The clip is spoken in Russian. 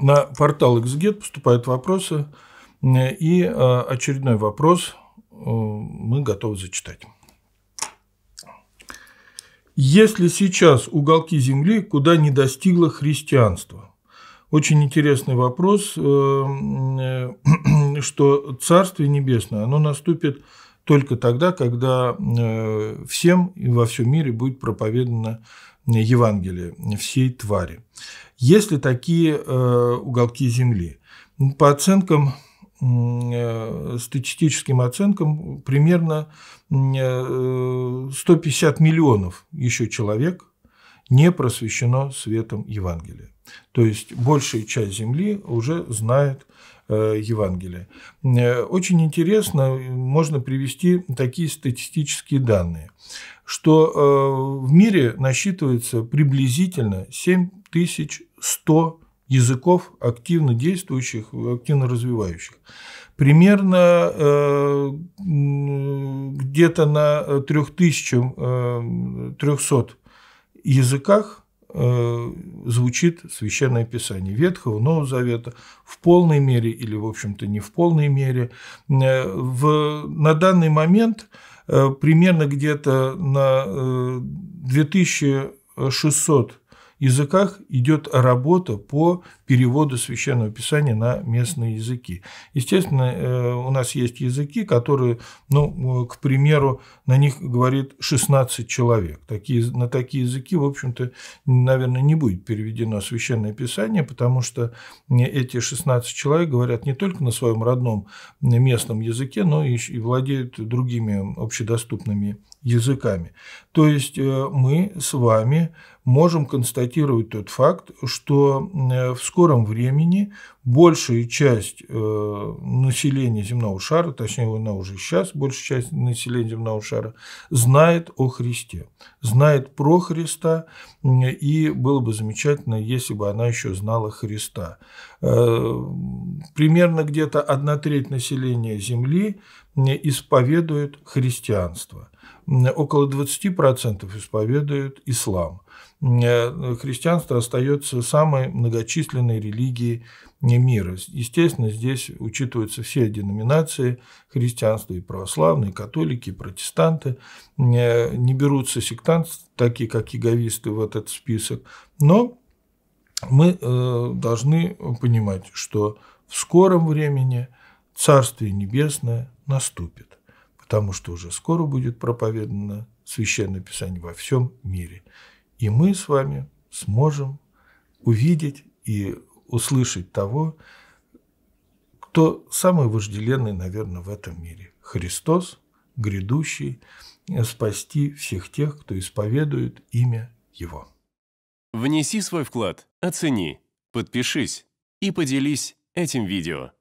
На портал XGET поступают вопросы, э, и э, очередной вопрос э, мы готовы зачитать. Есть ли сейчас уголки Земли, куда не достигло христианство? Очень интересный вопрос, что Царствие Небесное, оно наступит только тогда, когда всем и во всем мире будет проповедано. Евангелия, всей твари. Есть ли такие э, уголки Земли? По оценкам э, статистическим оценкам примерно 150 э, миллионов еще человек не просвещено светом Евангелия. То есть большая часть Земли уже знает Евангелие. Очень интересно, можно привести такие статистические данные что э, в мире насчитывается приблизительно 7100 языков активно действующих, активно развивающих. Примерно э, где-то на 3300 э, языках звучит Священное Писание Ветхого, Нового Завета в полной мере или, в общем-то, не в полной мере. В, на данный момент Э, примерно где-то на 2600 э, языках идет работа по переводу священного писания на местные языки. Естественно, э, у нас есть языки, которые, ну, э, к примеру, на них говорит 16 человек. Такие, на такие языки, в общем-то, наверное, не будет переведено священное писание, потому что э, эти 16 человек говорят не только на своем родном местном языке, но и, и владеют другими общедоступными языками. То есть мы с вами можем констатировать тот факт, что э, в скором времени большая часть э, населения земного шара, точнее, она уже сейчас, большая часть населения земного шара, знает о Христе, знает про Христа, и было бы замечательно, если бы она еще знала Христа. Э, примерно где-то одна треть населения Земли исповедует христианство, около 20% исповедуют ислам – Э, христианство остается самой многочисленной религией мира. Естественно, здесь учитываются все деноминации христианства, и православные, и католики, и протестанты. Э, не берутся сектанты, такие как яговисты, в этот список. Но мы э, должны понимать, что в скором времени Царствие Небесное наступит, потому что уже скоро будет проповедано Священное Писание во всем мире. И мы с вами сможем увидеть и услышать того, кто самый вожделенный, наверное, в этом мире. Христос, грядущий, спасти всех тех, кто исповедует имя Его. Внеси свой вклад, оцени, подпишись и поделись этим видео.